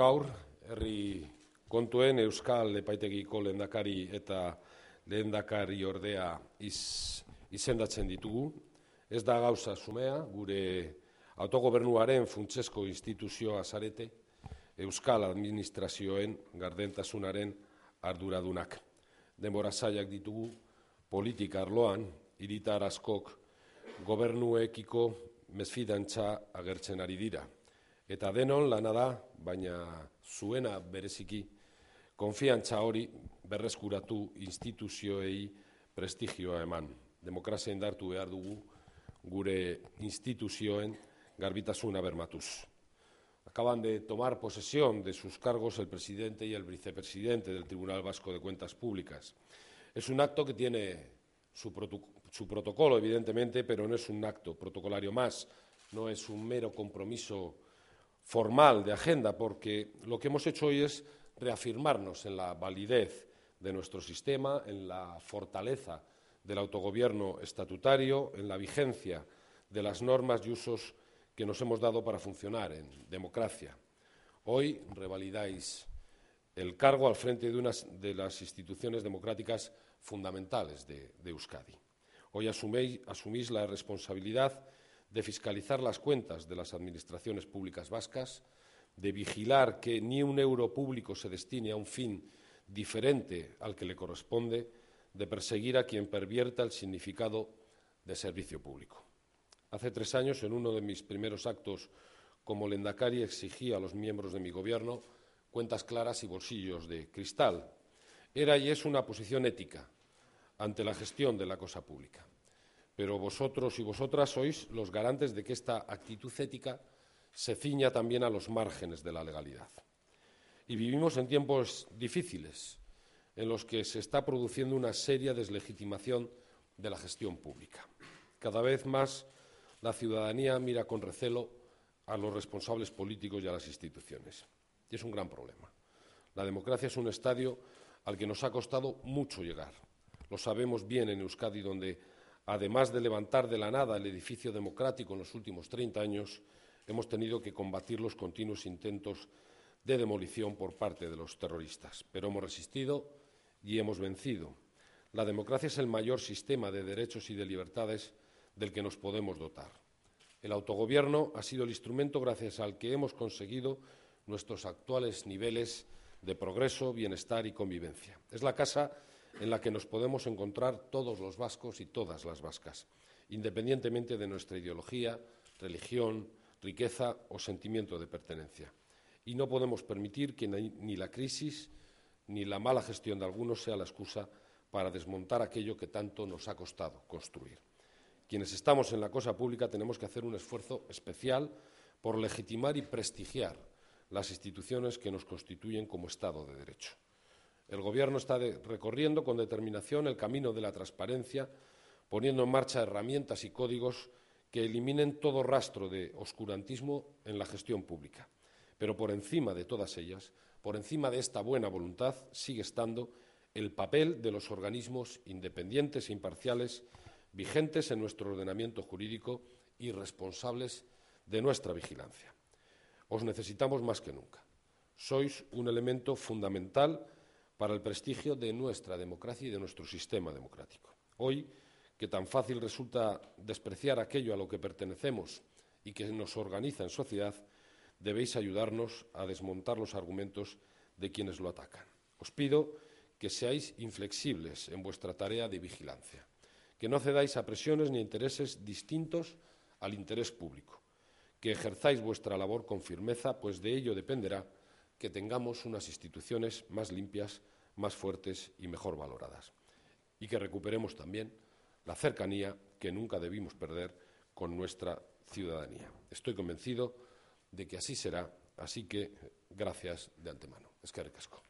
Gaur, herri kontuen Euskal Epaitegiko lehendakari eta lehendakari ordea izendatzen ditugu. Ez da gauza sumea, gure autogobernuaren funtsezko instituzioa zarete, Euskal Administrazioen gardentasunaren arduradunak. Denbora zailak ditugu, politika arloan, iritar askok, gobernuekiko mezfidantza agertzen ari dira. Eta denon lana da, baina zuena bereziki, konfiantza hori berreskuratu instituzioei prestigioa eman. Demokrazia indartu behar dugu gure instituzioen garbitasuna bermatuz. Acaban de tomar posesión de sus cargos el presidente y el vicepresidente del Tribunal Vasco de Cuentas Públicas. Es un acto que tiene su, su, protocolo, evidentemente, pero no es un acto protocolario más, no es un mero compromiso formal de agenda, porque lo que hemos hecho hoy es reafirmarnos en la validez de nuestro sistema, en la fortaleza del autogobierno estatutario, en la vigencia de las normas y usos que nos hemos dado para funcionar en democracia. Hoy revalidáis el cargo al frente de una de las instituciones democráticas fundamentales de, Euskadi. Hoy asuméis, asumís la responsabilidad de fiscalizar las cuentas de las administraciones públicas vascas, de vigilar que ni un euro público se destine a un fin diferente al que le corresponde, de perseguir a quien pervierta el significado de servicio público. Hace tres años, en uno de mis primeros actos como lendacari, exigí a los miembros de mi Gobierno cuentas claras y bolsillos de cristal. Era y es una posición ética ante la gestión de la cosa pública pero vosotros y vosotras sois los garantes de que esta actitud ética se ciña también a los márgenes de la legalidad. Y vivimos en tiempos difíciles, en los que se está produciendo una seria deslegitimación de la gestión pública. Cada vez más la ciudadanía mira con recelo a los responsables políticos y a las instituciones. Y es un gran problema. La democracia es un estadio al que nos ha costado mucho llegar. Lo sabemos bien en Euskadi, donde además de levantar de la nada el edificio democrático en los últimos 30 años, hemos tenido que combatir los continuos intentos de demolición por parte de los terroristas. Pero hemos resistido y hemos vencido. La democracia es el mayor sistema de derechos y de libertades del que nos podemos dotar. El autogobierno ha sido el instrumento gracias al que hemos conseguido nuestros actuales niveles de progreso, bienestar y convivencia. Es la casa en la que nos podemos encontrar todos los vascos y todas las vascas, independientemente de nuestra ideología, religión, riqueza o sentimiento de pertenencia. Y no podemos permitir que ni la crisis ni la mala gestión de algunos sea la excusa para desmontar aquello que tanto nos ha costado construir. Quienes estamos en la cosa pública tenemos que hacer un esfuerzo especial por legitimar y prestigiar las instituciones que nos constituyen como Estado de Derecho. El Gobierno está recorriendo con determinación el camino de la transparencia, poniendo en marcha herramientas y códigos que eliminen todo rastro de oscurantismo en la gestión pública. Pero por encima de todas ellas, por encima de esta buena voluntad, sigue estando el papel de los organismos independientes e imparciales vigentes en nuestro ordenamiento jurídico y responsables de nuestra vigilancia. Os necesitamos más que nunca. Sois un elemento fundamental para el prestigio de nuestra democracia y de nuestro sistema democrático. Hoy, que tan fácil resulta despreciar aquello a lo que pertenecemos y que nos organiza en sociedad, debéis ayudarnos a desmontar los argumentos de quienes lo atacan. Os pido que seáis inflexibles en vuestra tarea de vigilancia, que no cedáis a presiones ni intereses distintos al interés público, que ejerzáis vuestra labor con firmeza, pues de ello dependerá que tengamos unas instituciones más limpias, más fuertes y mejor valoradas. Y que recuperemos también la cercanía que nunca debimos perder con nuestra ciudadanía. Estoy convencido de que así será, así que gracias de antemano. Es que recasco.